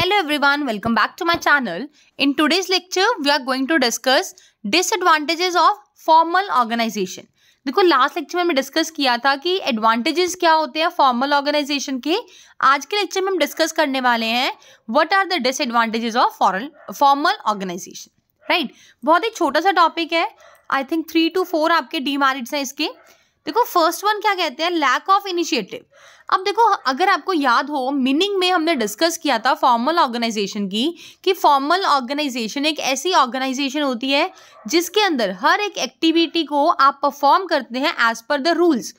Hello everyone welcome back to my channel in today's lecture we are going to discuss disadvantages of formal organisation देखो last lecture में हमने discuss किया था कि advantages क्या होते हैं फॉर्मल ऑर्गेनाइजेशन के आज के लेक्चर में हम डिस्कस करने वाले हैं what are the disadvantages of formal organisation right बहुत ही छोटा सा टॉपिक है I think three two four आपके डीमेरिट्स हैं इसके देखो फर्स्ट वन क्या कहते हैं लैक ऑफ इनिशिएटिव अब देखो अगर आपको याद हो मीनिंग में हमने डिस्कस किया था फॉर्मल ऑर्गेनाइजेशन की कि फॉर्मल ऑर्गेनाइजेशन एक ऐसी ऑर्गेनाइजेशन होती है जिसके अंदर हर एक एक्टिविटी को आप परफॉर्म करते हैं एज पर द रूल्स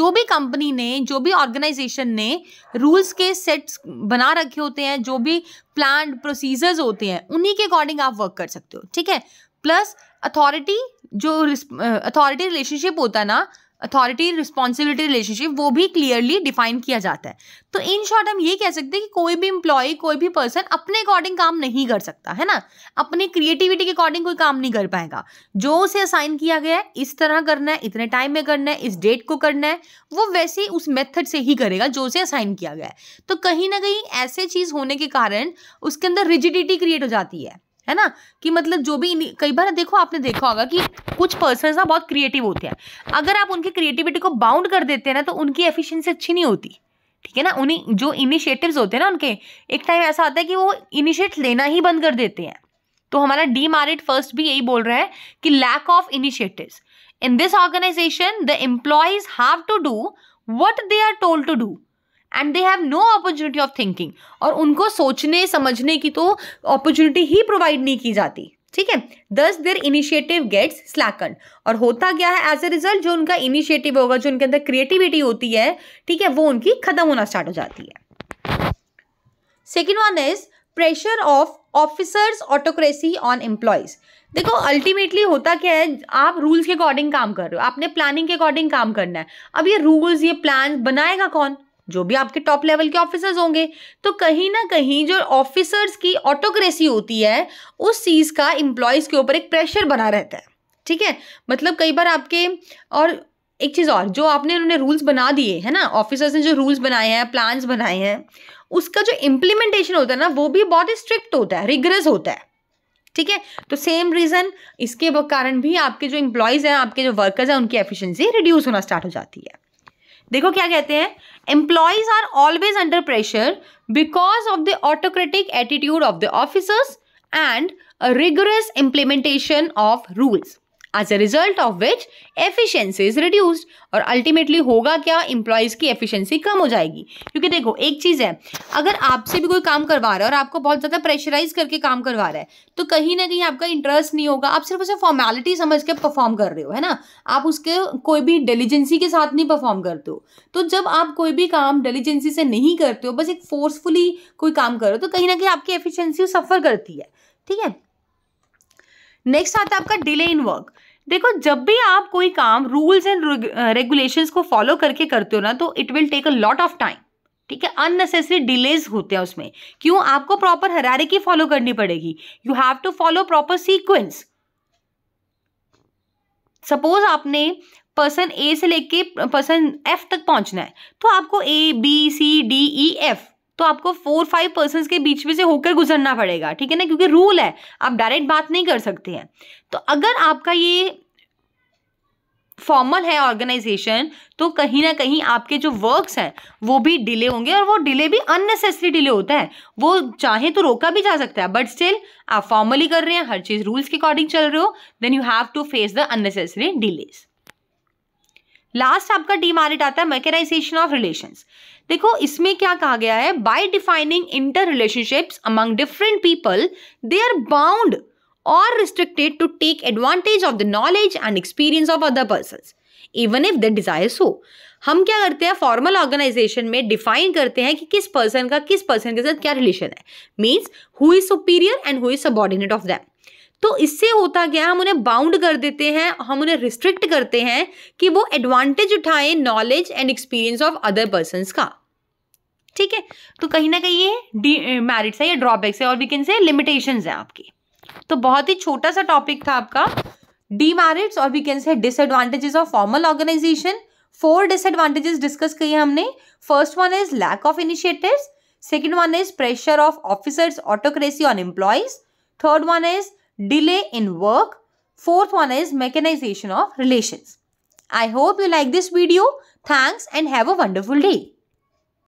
जो भी कंपनी ने जो भी ऑर्गेनाइजेशन ने रूल्स के सेट्स बना रखे होते हैं जो भी प्लान प्रोसीजर्स होते हैं उन्हीं के अकॉर्डिंग आप वर्क कर सकते हो ठीक है प्लस अथॉरिटी जो अथॉरिटी uh, रिलेशनशिप होता है ना अथॉरिटी रिस्पॉन्सिबिलिटी रिलेशनशिप वो भी क्लियरली डिफाइन किया जाता है तो इन शॉर्ट हम ये कह सकते हैं कि कोई भी एम्प्लॉय कोई भी पर्सन अपने अकॉर्डिंग काम नहीं कर सकता है ना अपनी क्रिएटिविटी के अकॉर्डिंग कोई काम नहीं कर पाएगा जो उसे असाइन किया गया है इस तरह करना है इतने टाइम में करना है इस डेट को करना है वो वैसे उस मेथड से ही करेगा जो उसे असाइन किया गया है तो कहीं ना कहीं ऐसे चीज़ होने के कारण उसके अंदर रिजिडिटी क्रिएट हो जाती है है ना कि मतलब जो भी कई बार देखो आपने देखा होगा कि कुछ पर्सन ना बहुत क्रिएटिव होते हैं अगर आप उनकी क्रिएटिविटी को बाउंड कर देते हैं ना तो उनकी एफिशिएंसी अच्छी नहीं होती ठीक है ना उन्हीं जो इनिशिएटिव्स होते हैं ना उनके एक टाइम ऐसा आता है कि वो इनिशिएट लेना ही बंद कर देते हैं तो हमारा डी मारिट फर्स्ट भी यही बोल रहा है कि lack of initiatives in this organisation the employees have to do what they are told to do and they have no opportunity of thinking और उनको सोचने समझने की तो अपॉर्चुनिटी ही प्रोवाइड नहीं की जाती ठीक है दस देर इनिशिएटिव गेट्स स्लैकन और होता क्या है एज ए रिजल्ट जो उनका इनिशिएटिव होगा जो उनके अंदर क्रिएटिविटी होती है ठीक है वो उनकी खत्म होना स्टार्ट हो जाती है second one is pressure of officers autocracy on employees देखो अल्टीमेटली होता क्या है आप रूल्स के अकॉर्डिंग काम कर रहे हो आपने प्लानिंग के अकॉर्डिंग काम करना है अब ये रूल्स ये प्लान बनाएगा कौन जो भी आपके टॉप लेवल के ऑफिसर्स होंगे तो कहीं ना कहीं जो ऑफिसर्स की ऑटोक्रेसी होती है उस चीज़ का इम्प्लॉयज़ के ऊपर एक प्रेशर बना रहता है ठीक है मतलब कई बार आपके और एक चीज़ और जो आपने उन्होंने रूल्स बना दिए है ना ऑफिसर्स ने जो रूल्स बनाए हैं प्लान्स बनाए हैं उसका जो इम्प्लीमेंटेशन होता है ना वो भी बहुत स्ट्रिक्ट होता है रिगरस होता है ठीक है तो सेम रीज़न इसके कारण भी आपके जो एम्प्लॉयज़ हैं आपके जो वर्कर्स हैं उनकी एफिशिएंसी रिड्यूस होना स्टार्ट हो जाती है देखो क्या कहते हैं employees are always under pressure because of the autocratic attitude of the officers and rigorous implementation of rules as a result of which efficiency is reduced और अल्टीमेटली होगा क्या इंप्लॉयज की एफिशिएंसी कम हो जाएगी क्योंकि देखो एक चीज़ है अगर आपसे भी कोई काम करवा रहा है और आपको बहुत ज़्यादा प्रेशराइज करके काम करवा रहा है तो कहीं ना कहीं आपका इंटरेस्ट नहीं होगा आप सिर्फ उसे फॉर्मेलिटी समझ के परफॉर्म कर रहे हो है ना आप उसके कोई भी डेलीजेंसी के साथ नहीं परफॉर्म करते हो तो जब आप कोई भी काम डेलीजेंसी से नहीं करते हो बस एक फोर्सफुली कोई काम कर रहे हो तो कहीं ना कहीं आपकी एफिशियंसी सफ़र करती है ठीक है नेक्स्ट आता है आपका डिले इन वर्क देखो जब भी आप कोई काम रूल्स एंड रेगुलेशंस को फॉलो करके करते हो ना तो it will take a lot of time ठीक है अननेसेसरी डिलेज होते हैं उसमें क्यों आपको प्रॉपर हरारे की फॉलो करनी पड़ेगी you have to follow proper sequence suppose आपने पर्सन ए से लेके पर्सन एफ तक पहुंचना है तो आपको A B C D E F तो आपको फोर फाइव पर्सन के बीच में से होकर गुजरना पड़ेगा ठीक है ना क्योंकि रूल है आप डायरेक्ट बात नहीं कर सकते हैं तो अगर आपका ये फॉर्मल है ऑर्गेनाइजेशन तो कहीं ना कहीं आपके जो वर्क्स हैं वो भी डिले होंगे और वो डिले भी अननेसेसरी डिले होता है वो चाहे तो रोका भी जा सकता है बट स्टिल आप फॉर्मली कर रहे हैं हर चीज़ रूल्स के अकॉर्डिंग चल रहे हो then you have to face the unnecessary delays last आपका मारिट आता है मैकेनाइजेशन ऑफ रिलेशंस देखो इसमें क्या कहा गया है by defining inter relationships among different people they are bound और restricted to take advantage of the knowledge and experience of other person even if the desire so हम क्या करते हैं फॉर्मल ऑर्गेनाइजेशन में डिफाइन करते हैं कि किस पर्सन का किस पर्सन के साथ क्या रिलेशन है means who is superior and who is subordinate of them तो इससे होता क्या हम उन्हें बाउंड कर देते हैं हम उन्हें रिस्ट्रिक्ट करते हैं कि वो एडवांटेज उठाएं knowledge and experience of other person का ठीक है तो कहीं ना कहीं ये मैरिट्स eh, है या ड्रॉबैक्स है और वी कैन से लिमिटेशन है आपकी तो बहुत ही छोटा सा टॉपिक था आपका मैरिट्स और we can say disadvantages of formal organisation four disadvantages discuss किए हमने first one is lack of initiatives second one is pressure of officers autocracy on employees Third one is delay in work. Fourth one is mechanization of relations. I hope you like this video. Thanks and have a wonderful day.